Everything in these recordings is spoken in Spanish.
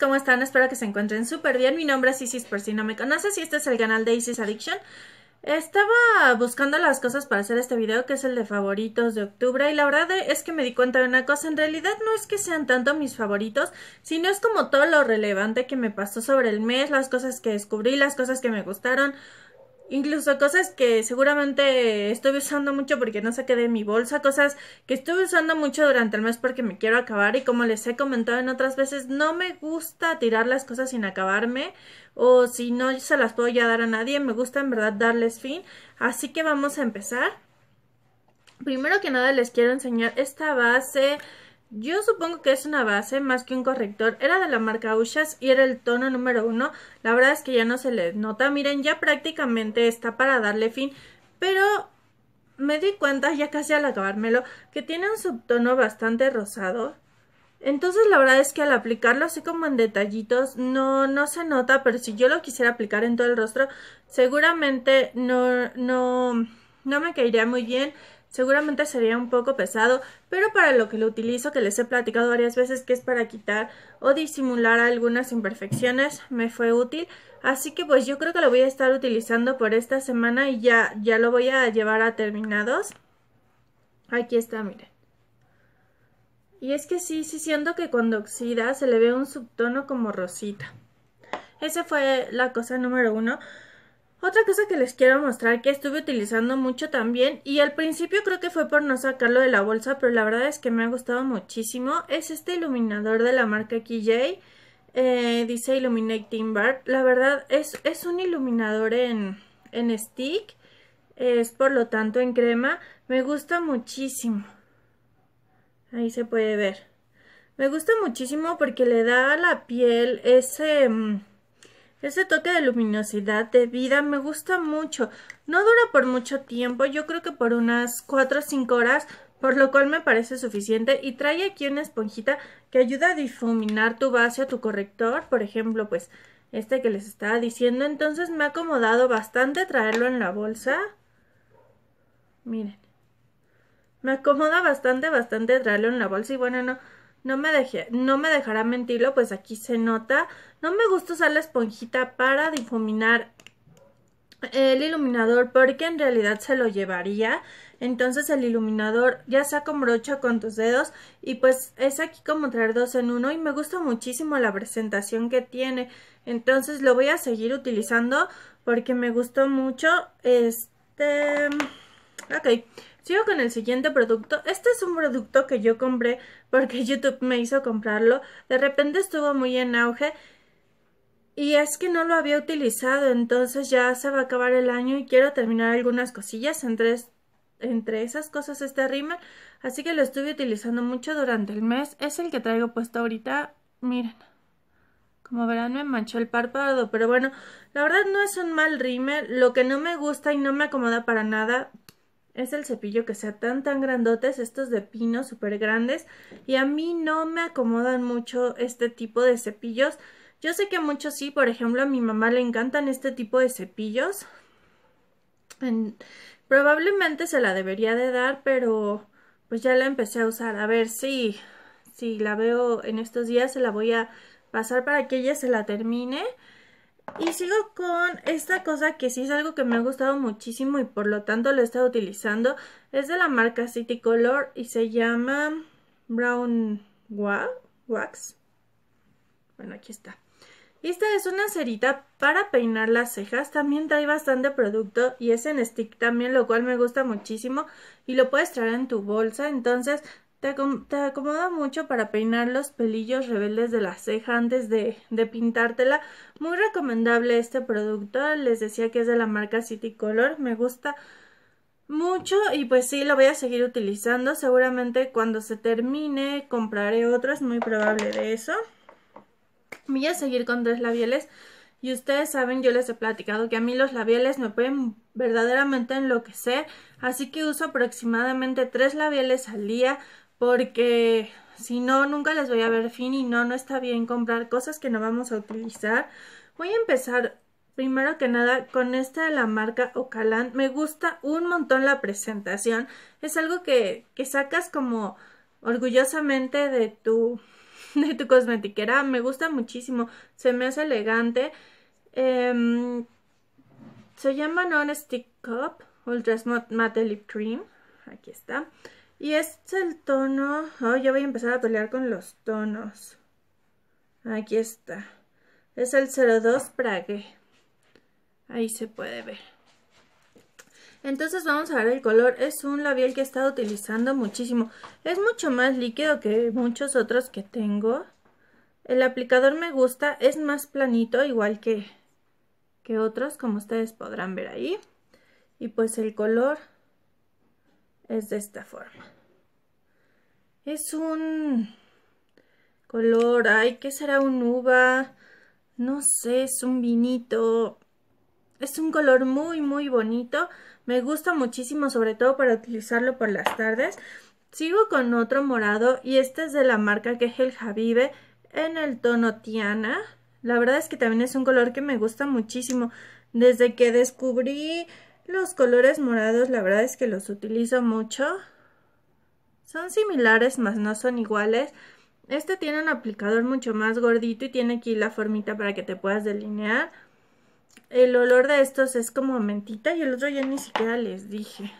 ¿cómo están? Espero que se encuentren súper bien. Mi nombre es Isis, por si no me conoces, si este es el canal de Isis Addiction. Estaba buscando las cosas para hacer este video, que es el de favoritos de octubre, y la verdad es que me di cuenta de una cosa. En realidad no es que sean tanto mis favoritos, sino es como todo lo relevante que me pasó sobre el mes, las cosas que descubrí, las cosas que me gustaron, Incluso cosas que seguramente estoy usando mucho porque no saqué de mi bolsa, cosas que estuve usando mucho durante el mes porque me quiero acabar y como les he comentado en otras veces, no me gusta tirar las cosas sin acabarme o si no se las puedo ya dar a nadie, me gusta en verdad darles fin. Así que vamos a empezar. Primero que nada les quiero enseñar esta base yo supongo que es una base más que un corrector. Era de la marca Ushas y era el tono número uno. La verdad es que ya no se le nota. Miren, ya prácticamente está para darle fin. Pero me di cuenta, ya casi al acabármelo, que tiene un subtono bastante rosado. Entonces la verdad es que al aplicarlo así como en detallitos no, no se nota, pero si yo lo quisiera aplicar en todo el rostro seguramente no, no, no me caería muy bien. Seguramente sería un poco pesado, pero para lo que lo utilizo, que les he platicado varias veces que es para quitar o disimular algunas imperfecciones, me fue útil. Así que pues yo creo que lo voy a estar utilizando por esta semana y ya, ya lo voy a llevar a terminados. Aquí está, miren. Y es que sí, sí siento que cuando oxida se le ve un subtono como rosita. Esa fue la cosa número uno. Otra cosa que les quiero mostrar que estuve utilizando mucho también y al principio creo que fue por no sacarlo de la bolsa, pero la verdad es que me ha gustado muchísimo, es este iluminador de la marca KJ, eh, dice Illuminating Bar. La verdad es, es un iluminador en, en stick, es por lo tanto en crema, me gusta muchísimo. Ahí se puede ver. Me gusta muchísimo porque le da a la piel ese... Mm, ese toque de luminosidad, de vida, me gusta mucho. No dura por mucho tiempo, yo creo que por unas 4 o 5 horas, por lo cual me parece suficiente. Y trae aquí una esponjita que ayuda a difuminar tu base o tu corrector, por ejemplo, pues este que les estaba diciendo. Entonces me ha acomodado bastante traerlo en la bolsa. Miren. Me acomoda bastante, bastante traerlo en la bolsa y bueno, no no me, no me dejará mentirlo, pues aquí se nota. No me gusta usar la esponjita para difuminar el iluminador porque en realidad se lo llevaría. Entonces el iluminador ya sea con brocha con tus dedos y pues es aquí como traer dos en uno y me gusta muchísimo la presentación que tiene. Entonces lo voy a seguir utilizando porque me gustó mucho este... Ok, Sigo con el siguiente producto. Este es un producto que yo compré porque YouTube me hizo comprarlo. De repente estuvo muy en auge y es que no lo había utilizado. Entonces ya se va a acabar el año y quiero terminar algunas cosillas. Entre, entre esas cosas este rímel. Así que lo estuve utilizando mucho durante el mes. Es el que traigo puesto ahorita. Miren. Como verán me manchó el párpado, pero bueno, la verdad no es un mal rímel, lo que no me gusta y no me acomoda para nada es el cepillo que sea tan tan grandotes, estos de pino súper grandes y a mí no me acomodan mucho este tipo de cepillos. Yo sé que a muchos sí, por ejemplo a mi mamá le encantan este tipo de cepillos. probablemente se la debería de dar, pero pues ya la empecé a usar. A ver si, si la veo en estos días se la voy a pasar para que ella se la termine. Y sigo con esta cosa que sí es algo que me ha gustado muchísimo y por lo tanto lo he estado utilizando. Es de la marca City Color y se llama Brown Wax. Bueno, aquí está. Esta es una cerita para peinar las cejas. También trae bastante producto y es en stick también, lo cual me gusta muchísimo. Y lo puedes traer en tu bolsa. Entonces te, acomoda mucho para peinar los pelillos rebeldes de la ceja antes de, de, pintártela. Muy recomendable este producto. Les decía que es de la marca City Color. Me gusta mucho y pues sí, lo voy a seguir utilizando. Seguramente cuando se termine compraré otro. Es muy probable de eso. Voy a seguir con tres labiales. Y ustedes saben, yo les he platicado que a mí los labiales me pueden verdaderamente enloquecer. Así que uso aproximadamente tres labiales al día porque si no, nunca les voy a ver fin y no, no está bien comprar cosas que no vamos a utilizar. Voy a empezar primero que nada con esta de la marca Ocalan. Me gusta un montón la presentación. Es algo que, que sacas como orgullosamente de tu, de tu cosmetiquera. Me gusta muchísimo. Se me hace elegante. Eh, se llama Non-Stick Cup Ultra Matte Lip Cream. Aquí está. Y este es el tono... Oh, yo voy a empezar a tolear con los tonos. Aquí está. Es el 02 Prague. Ahí se puede ver. Entonces vamos a ver el color. Es un labial que he estado utilizando muchísimo. Es mucho más líquido que muchos otros que tengo. El aplicador me gusta. Es más planito, igual que, que otros, como ustedes podrán ver ahí. Y pues el color es de esta forma. Es un color, ay, ¿qué será un uva? No sé, es un vinito. Es un color muy, muy bonito. Me gusta muchísimo, sobre todo para utilizarlo por las tardes. Sigo con otro morado y este es de la marca que es el en el tono Tiana. La verdad es que también es un color que me gusta muchísimo. Desde que descubrí los colores morados la verdad es que los utilizo mucho. Son similares, mas no son iguales. Este tiene un aplicador mucho más gordito y tiene aquí la formita para que te puedas delinear. El olor de estos es como mentita y el otro ya ni siquiera les dije.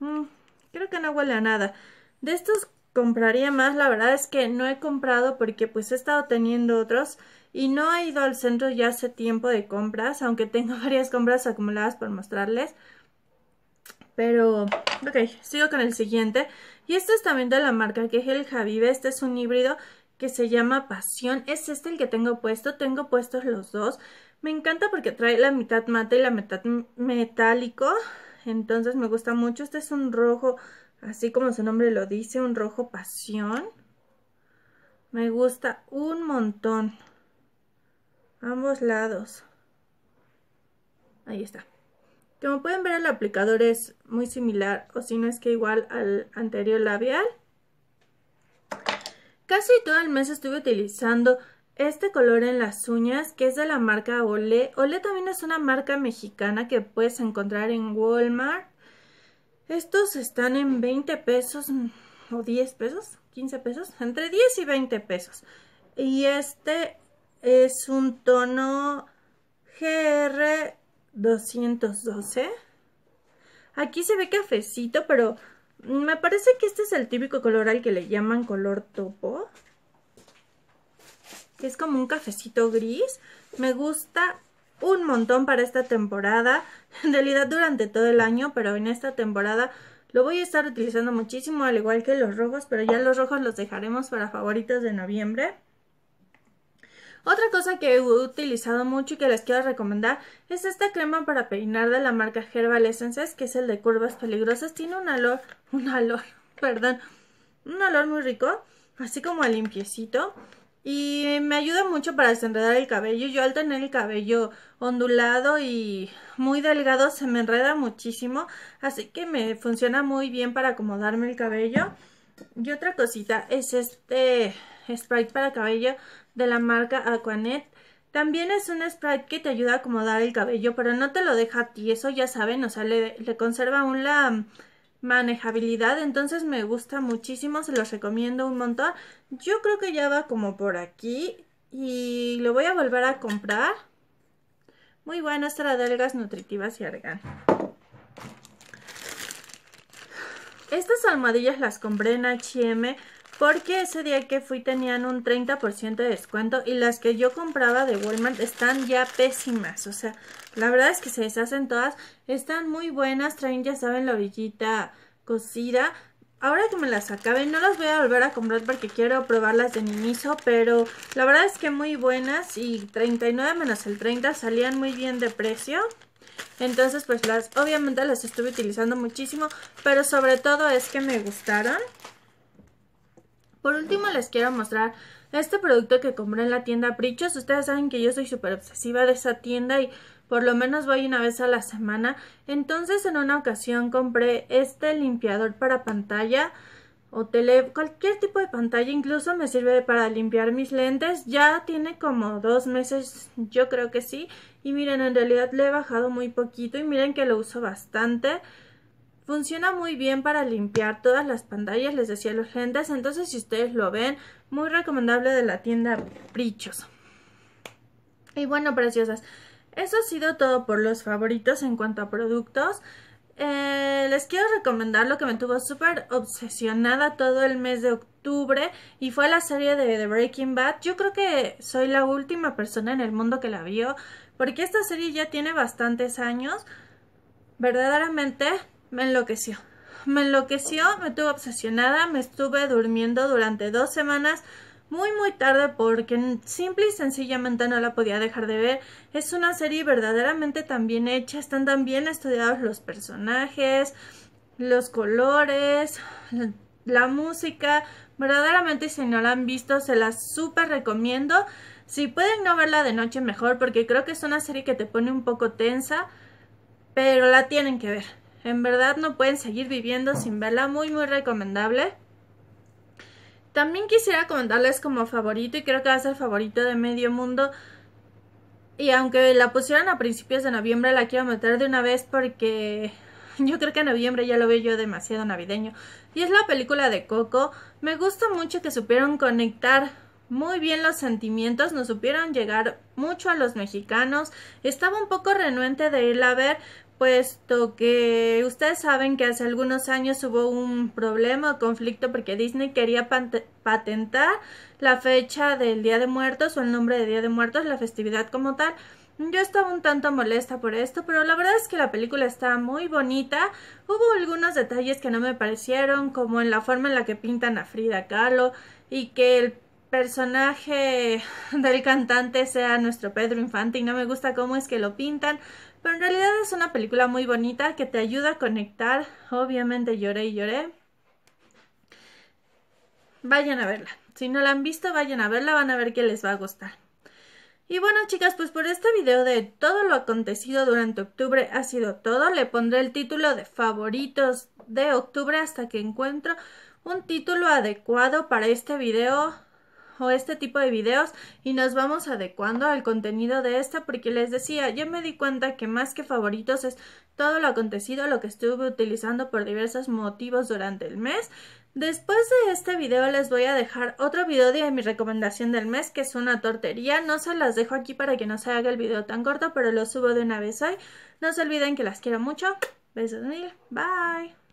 Mm, creo que no huele a nada. De estos compraría más, la verdad es que no he comprado porque pues he estado teniendo otros y no he ido al centro ya hace tiempo de compras, aunque tengo varias compras acumuladas por mostrarles. Pero, ok, sigo con el siguiente. Y este es también de la marca que es el Javive. Este es un híbrido que se llama Pasión. Es este el que tengo puesto. Tengo puestos los dos. Me encanta porque trae la mitad mate y la mitad metálico. Entonces me gusta mucho. Este es un rojo, así como su nombre lo dice, un rojo pasión. Me gusta un montón ambos lados. Ahí está. Como pueden ver el aplicador es muy similar o si no es que igual al anterior labial. Casi todo el mes estuve utilizando este color en las uñas que es de la marca Olé. Olé también es una marca mexicana que puedes encontrar en Walmart. Estos están en 20 pesos mm, o 10 pesos, 15 pesos, entre 10 y 20 pesos. Y este es un tono GR 212. Aquí se ve cafecito, pero me parece que este es el típico color al que le llaman color topo. es como un cafecito gris. Me gusta un montón para esta temporada. En realidad durante todo el año, pero en esta temporada lo voy a estar utilizando muchísimo, al igual que los rojos, pero ya los rojos los dejaremos para favoritos de noviembre. Otra cosa que he utilizado mucho y que les quiero recomendar es esta crema para peinar de la marca Herbal Essences, que es el de curvas peligrosas. Tiene un olor, un olor, perdón, un olor muy rico, así como a limpiecito. Y me ayuda mucho para desenredar el cabello. Yo al tener el cabello ondulado y muy delgado se me enreda muchísimo. Así que me funciona muy bien para acomodarme el cabello. Y otra cosita es este spray para cabello de la marca Aquanet. También es un spray que te ayuda a acomodar el cabello, pero no te lo deja a ti, eso ya saben, o sea, le, conserva aún la manejabilidad, entonces me gusta muchísimo, se los recomiendo un montón. Yo creo que ya va como por aquí y lo voy a volver a comprar. Muy bueno, de algas nutritivas y argan. Estas almohadillas las compré en H&M porque ese día que fui tenían un 30% de descuento y las que yo compraba de Walmart están ya pésimas. O sea, la verdad es que se deshacen todas. Están muy buenas, traen ya saben la orillita cocida. Ahora que me las acabe, no las voy a volver a comprar porque quiero probarlas de Miniso, pero la verdad es que muy buenas y 39 menos el 30 salían muy bien de precio. Entonces pues las obviamente las estuve utilizando muchísimo, pero sobre todo es que me gustaron. Por último les quiero mostrar este producto que compré en la tienda Prichos. Ustedes saben que yo soy súper obsesiva de esa tienda y por lo menos voy una vez a la semana. Entonces en una ocasión compré este limpiador para pantalla o tele, cualquier tipo de pantalla, incluso me sirve para limpiar mis lentes, ya tiene como dos meses, yo creo que sí, y miren, en realidad le he bajado muy poquito y miren que lo uso bastante, Funciona muy bien para limpiar todas las pantallas, les decía a los gentes. Entonces, si ustedes lo ven, muy recomendable de la tienda Brichos. Y bueno, preciosas, eso ha sido todo por los favoritos en cuanto a productos. Eh, les quiero recomendar lo que me tuvo súper obsesionada todo el mes de octubre y fue la serie de, The Breaking Bad. Yo creo que soy la última persona en el mundo que la vio porque esta serie ya tiene bastantes años. Verdaderamente me enloqueció. Me enloqueció, me tuve obsesionada, me estuve durmiendo durante dos semanas muy muy tarde porque simple y sencillamente no la podía dejar de ver. Es una serie verdaderamente tan bien hecha, están tan bien estudiados los personajes, los colores, la, la música. Verdaderamente si no la han visto se la súper recomiendo. Si pueden no verla de noche mejor porque creo que es una serie que te pone un poco tensa, pero la tienen que ver. En verdad no pueden seguir viviendo sin verla, muy muy recomendable. También quisiera comentarles como favorito y creo que va a ser favorito de medio mundo. Y aunque la pusieron a principios de noviembre, la quiero meter de una vez porque yo creo que en noviembre ya lo veo yo demasiado navideño. Y es la película de Coco. Me gusta mucho que supieron conectar muy bien los sentimientos, nos supieron llegar mucho a los mexicanos. Estaba un poco renuente de irla a ver, puesto que ustedes saben que hace algunos años hubo un problema o conflicto porque Disney quería patentar la fecha del Día de Muertos o el nombre de Día de Muertos, la festividad como tal. Yo estaba un tanto molesta por esto, pero la verdad es que la película está muy bonita. Hubo algunos detalles que no me parecieron, como en la forma en la que pintan a Frida Kahlo y que el personaje del cantante sea nuestro Pedro Infante y no me gusta cómo es que lo pintan. Pero en realidad es una película muy bonita que te ayuda a conectar. Obviamente lloré y lloré. Vayan a verla. Si no la han visto, vayan a verla, van a ver que les va a gustar. Y bueno chicas, pues por este video de todo lo acontecido durante octubre ha sido todo. Le pondré el título de favoritos de octubre hasta que encuentro un título adecuado para este video o este tipo de videos y nos vamos adecuando al contenido de esta porque les decía, yo me di cuenta que más que favoritos es todo lo acontecido, lo que estuve utilizando por diversos motivos durante el mes. Después de este video les voy a dejar otro video de mi recomendación del mes que es una tortería, no se las dejo aquí para que no se haga el video tan corto pero lo subo de una vez hoy. No se olviden que las quiero mucho, besos mil, bye.